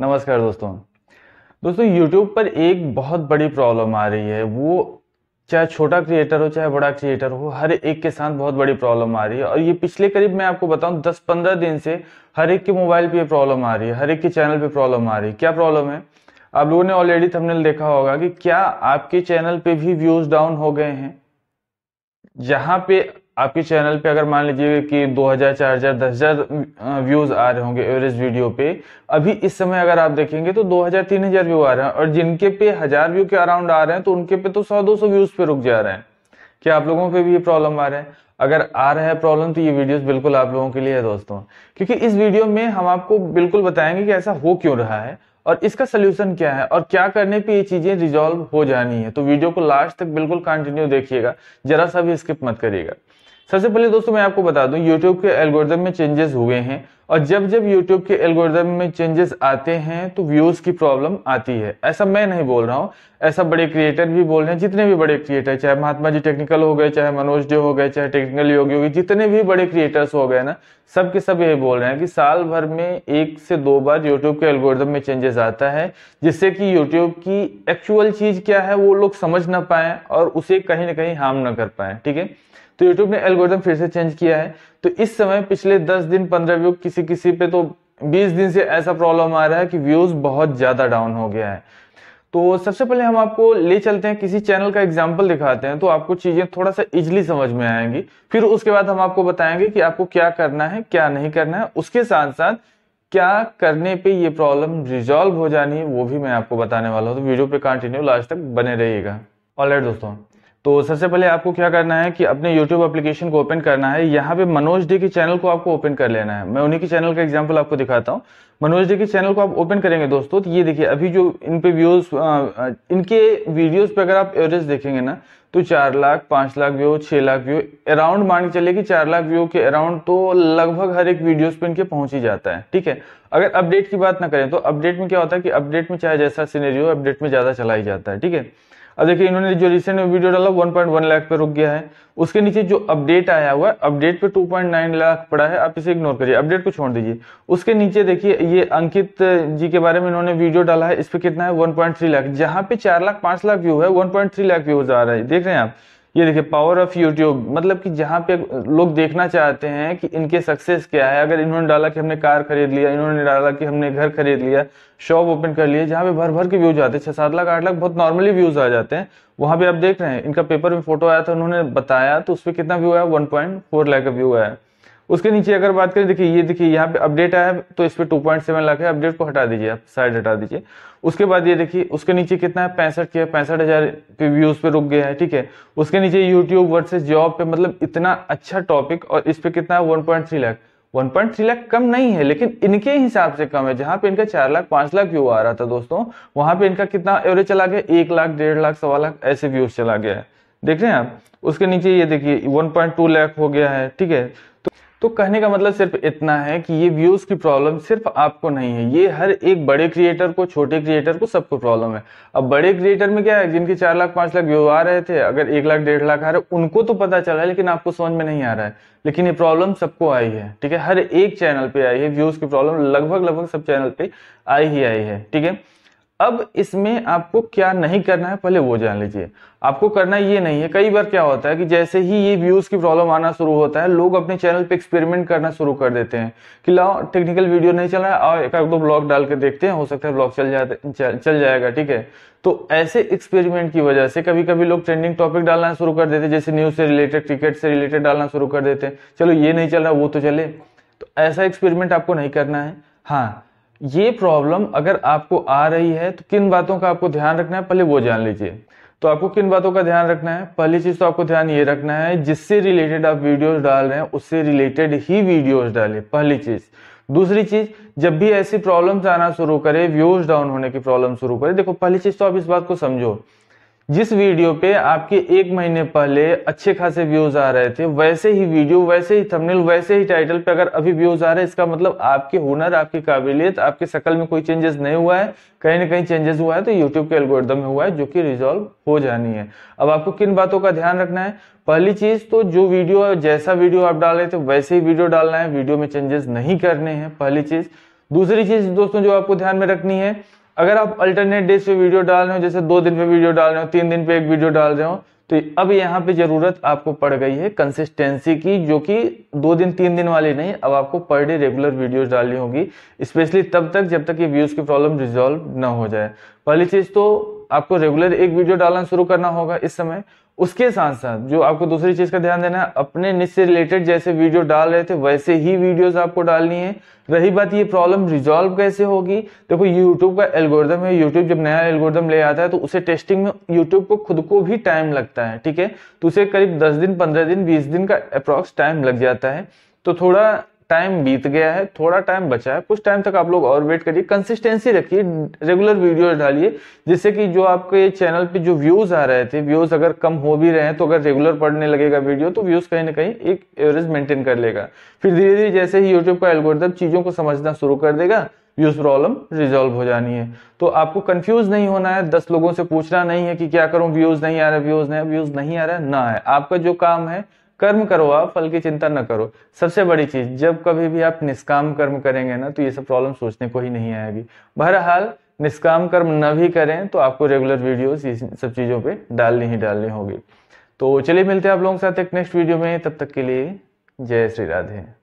नमस्कार दोस्तों दोस्तों यूट्यूब पर एक बहुत बड़ी प्रॉब्लम आ रही है वो चाहे छोटा क्रिएटर हो चाहे बड़ा क्रिएटर हो हर एक के साथ बहुत बड़ी प्रॉब्लम आ रही है और ये पिछले करीब मैं आपको बताऊं दस पंद्रह दिन से हर एक के मोबाइल पे प्रॉब्लम आ रही है हर एक के चैनल पे प्रॉब्लम आ रही है क्या प्रॉब्लम है आप लोगों ने ऑलरेडी थंबनेल देखा होगा कि क्या आपके चैनल पे भी व्यूज डाउन हो गए हैं जहां पे आपके चैनल पे अगर मान लीजिए कि 2000, 4000, 10000 व्यूज आ रहे होंगे एवरेज वीडियो पे अभी इस समय अगर आप देखेंगे तो 2000, 3000 व्यू आ रहे हैं और जिनके पे हजार व्यू के अराउंड आ रहे हैं तो उनके पे तो 100, 200 व्यूज पे रुक जा रहे हैं क्या आप लोगों पे भी ये प्रॉब्लम आ रहा है अगर आ रहा है प्रॉब्लम तो ये वीडियोस बिल्कुल आप लोगों के लिए है दोस्तों क्योंकि इस वीडियो में हम आपको बिल्कुल बताएंगे कि ऐसा हो क्यों रहा है और इसका सोल्यूशन क्या है और क्या करने पे ये चीजें रिजॉल्व हो जानी है तो वीडियो को लास्ट तक बिल्कुल कंटिन्यू देखिएगा जरा सा भी स्किप मत करिएगा सबसे पहले दोस्तों मैं आपको बता दूं यूट्यूब के एल्गोरिदम में चेंजेस हुए हैं और जब जब यूट्यूब के एल्गोरिदम में चेंजेस आते हैं तो व्यूज़ की प्रॉब्लम आती है ऐसा मैं नहीं बोल रहा हूँ ऐसा बड़े क्रिएटर भी बोल रहे हैं जितने भी बड़े क्रिएटर चाहे महात्मा जी टेक्निकल हो गए चाहे मनोज डे हो गए चाहे टेक्निकल योगी हो गए जितने भी बड़े क्रिएटर्स हो गए ना सब के सब यही बोल रहे हैं कि साल भर में एक से दो बार यूट्यूब के एल्गोरिदम में चेंजेस आता है जिससे कि यूट्यूब की एक्चुअल चीज़ क्या है वो लोग समझ ना पाए और उसे कहीं ना कहीं हार्म ना कर पाए ठीक है तो यूट्यूब ने एल्गोरिदम फिर से चेंज किया है तो इस समय पिछले दस दिन पंद्रह व्यू किसी किसी पे तो बीस दिन से ऐसा प्रॉब्लम आ रहा है कि व्यूज बहुत ज्यादा डाउन हो गया है तो सबसे पहले हम आपको ले चलते हैं किसी चैनल का एग्जाम्पल दिखाते हैं तो आपको चीजें थोड़ा सा इजिली समझ में आएंगी फिर उसके बाद हम आपको बताएंगे कि आपको क्या करना है क्या नहीं करना है उसके साथ साथ क्या करने पे ये प्रॉब्लम रिजॉल्व हो जानी है वो भी मैं आपको बताने वाला हूँ तो वीडियो पे कंटिन्यू लास्ट तक बने रहिएगा ऑलराइट दोस्तों तो सबसे पहले आपको क्या करना है कि अपने यूट्यूब एप्लीकेशन को ओपन करना है यहाँ पे मनोज डी के चैनल को आपको ओपन कर लेना है मैं उन्हीं के चैनल का एग्जाम्पल आपको दिखाता हूँ मनोज डी के चैनल को आप ओपन करेंगे दोस्तों तो ये देखिए अभी जो इन पे व्यूज इनके वीडियोस पे अगर आप एवरेज देखेंगे ना तो चार लाख पांच लाख व्यू छह लाख व्यू अराउंड मान के चले कि चार लाख व्यू के अराउंड तो लगभग हर एक वीडियो पे इनके पहुंच ही जाता है ठीक है अगर अपडेट की बात ना करें तो अपडेट में क्या होता है कि अपडेट में चाहे जैसा सीनेरियो अपडेट में ज़्यादा चला ही जाता है ठीक है अब देखिए इन्होंने जो रिसेंट में वीडियो डाला 1.1 लाख पे रुक गया है उसके नीचे जो अपडेट आया हुआ है अपडेट पे 2.9 लाख पड़ा है आप इसे इग्नोर करिए अपडेट को छोड़ दीजिए उसके नीचे देखिए ये अंकित जी के बारे में इन्होंने वीडियो डाला है इस पर कितना है वन लाख जहां पे चार लाख पांच लाख व्यू है वन लाख व्यूज आ रहा है देख रहे हैं आप ये देखिए पावर ऑफ यूट्यूब मतलब कि जहाँ पे लोग देखना चाहते हैं कि इनके सक्सेस क्या है अगर इन्होंने डाला कि हमने कार खरीद लिया इन्होंने डाला कि हमने घर खरीद लिया शॉप ओपन कर लिया जहाँ पे भर भर के व्यूज आते हैं छः सात लाख आठ लाख बहुत नॉर्मली व्यूज आ जाते हैं वहाँ पे आप देख रहे हैं इनका पेपर में फोटो आया था उन्होंने बताया तो उस पर कितना व्यू आया वन पॉइंट फोर लाख का व्यू आया उसके नीचे अगर बात करें देखिए ये देखिए यहाँ पे अपडेट आया है तो इस पर टू पॉइंट सेवन लाख है अपडेट को हटा दीजिए आप साइड हटा दीजिए उसके बाद ये देखिए उसके नीचे कितना है पैंसठ के पैंसठ हजार के व्यूज पे रुक गया है ठीक है उसके नीचे यूट्यूब वर्सेज जॉब पे मतलब इतना अच्छा टॉपिक और इस पर कितना है वन लाख थ्री लाख कम नहीं है लेकिन इनके हिसाब से कम है जहां पे इनका चार लाख पांच लाख व्यू आ रहा था दोस्तों वहां पे इनका कितना एवरेज चला गया एक लाख डेढ़ लाख सवा लाख ऐसे व्यूज चला गया है देख रहे हैं आप उसके नीचे ये देखिए 1.2 लाख हो गया है ठीक है तो कहने का मतलब सिर्फ इतना है कि ये व्यूज की प्रॉब्लम सिर्फ आपको नहीं है ये हर एक बड़े क्रिएटर को छोटे क्रिएटर को सबको प्रॉब्लम है अब बड़े क्रिएटर में क्या है जिनके चार लाख पांच लाख व्यू आ रहे थे अगर एक लाख डेढ़ लाख आ रहे उनको तो पता चल रहा है लेकिन आपको समझ में नहीं आ रहा है लेकिन ये प्रॉब्लम सबको आई है ठीक है हर एक चैनल पे आई है व्यूज की प्रॉब्लम लगभग लगभग सब चैनल पे आई ही आई है ठीक है अब इसमें आपको क्या नहीं करना है पहले वो जान लीजिए आपको करना ये नहीं है कई बार क्या होता है कि जैसे ही ये व्यूज की प्रॉब्लम आना शुरू होता है लोग अपने चैनल पे एक्सपेरिमेंट करना शुरू कर देते हैं कि लाओ टेक्निकल वीडियो नहीं चला है और एक दो ब्लॉग डाल के देखते हैं हो सकता है ब्लॉग चल जाते चल, चल जाएगा ठीक है तो ऐसे एक्सपेरिमेंट की वजह से कभी कभी लोग ट्रेंडिंग टॉपिक डालना शुरू कर देते हैं जैसे न्यूज से रिलेटेड क्रिकेट से रिलेटेड डालना शुरू कर देते हैं चलो ये नहीं चल रहा वो तो चले तो ऐसा एक्सपेरिमेंट आपको नहीं करना है हाँ ये प्रॉब्लम अगर आपको आ रही है तो किन बातों का आपको ध्यान रखना है पहले वो जान लीजिए तो आपको किन बातों का ध्यान रखना है पहली चीज़ तो आपको ध्यान ये रखना है जिससे रिलेटेड आप वीडियोस डाल रहे हैं उससे रिलेटेड ही वीडियोस डालें पहली चीज़ दूसरी चीज जब भी ऐसी प्रॉब्लम्स आना शुरू करे व्यूज डाउन होने की प्रॉब्लम शुरू करे देखो पहली चीज तो आप इस बात को समझो जिस वीडियो पे आपके एक महीने पहले अच्छे खासे व्यूज आ रहे थे वैसे ही वीडियो वैसे ही थंबनेल वैसे ही टाइटल पे अगर अभी व्यूज आ रहे हैं इसका मतलब आपके हुनर आपकी काबिलियत आपके शक्ल में कोई चेंजेस नहीं हुआ है कहीं ना कहीं चेंजेस हुआ है तो यूट्यूब के एल्गोरिदम में हुआ है जो कि रिजॉल्व हो जानी है अब आपको किन बातों का ध्यान रखना है पहली चीज तो जो वीडियो जैसा वीडियो आप डाल रहे थे वैसे ही वीडियो डालना है वीडियो में चेंजेस नहीं करने हैं पहली चीज दूसरी चीज दोस्तों जो आपको ध्यान में रखनी है अगर आप अल्टरनेट डेज पे वीडियो डाल रहे हो जैसे दो दिन पे वीडियो डाल रहे हो तीन दिन पे एक वीडियो डाल रहे हो तो अब यहाँ पे जरूरत आपको पड़ गई है कंसिस्टेंसी की जो कि दो दिन तीन दिन वाली नहीं अब आपको पर डे रेगुलर वीडियोस डालनी होगी स्पेशली तब तक जब तक ये व्यूज की प्रॉब्लम रिजॉल्व ना हो जाए पहली चीज तो आपको रेगुलर एक वीडियो डालना शुरू करना होगा इस समय उसके साथ साथ जो आपको दूसरी चीज का ध्यान देना है अपने निज रिलेटेड जैसे वीडियो डाल रहे थे वैसे ही वीडियोस आपको डालनी है रही बात ये प्रॉब्लम रिजॉल्व कैसे होगी देखो यूट्यूब का एल्गोरिदम है यूट्यूब जब नया एल्गोरिदम ले आता है तो उसे टेस्टिंग में यूट्यूब को खुद को भी टाइम लगता है ठीक है तो उसे करीब दस दिन पंद्रह दिन बीस दिन का अप्रॉक्स टाइम लग जाता है तो थोड़ा टाइम बीत गया है थोड़ा टाइम बचा है कुछ टाइम तक आप लोग और वेट करिए कंसिस्टेंसी रखिए रेगुलर वीडियो डालिए जिससे कि जो आपके चैनल पे जो व्यूज आ रहे थे व्यूज अगर कम हो भी रहे हैं तो अगर रेगुलर पढ़ने लगेगा वीडियो तो व्यूज कहीं ना कहीं एक एवरेज मेंटेन कर लेगा फिर धीरे धीरे जैसे ही यूट्यूब का एल्गोरिथम चीजों को समझना शुरू कर देगा व्यूज प्रॉब्लम रिजोल्व हो जानी है तो आपको कंफ्यूज नहीं होना है दस लोगों से पूछना नहीं है कि क्या करूं व्यूज नहीं आ रहा व्यूज नहीं व्यूज नहीं आ रहा ना है आपका जो काम है कर्म करो आप फल की चिंता न करो सबसे बड़ी चीज जब कभी भी आप निष्काम कर्म करेंगे ना तो ये सब प्रॉब्लम सोचने को ही नहीं आएगी बहरहाल निष्काम कर्म न भी करें तो आपको रेगुलर वीडियोस सब चीज़ों पे डालनी ही डालनी होगी तो चलिए मिलते हैं आप लोगों के साथ एक नेक्स्ट वीडियो में तब तक के लिए जय श्री राधे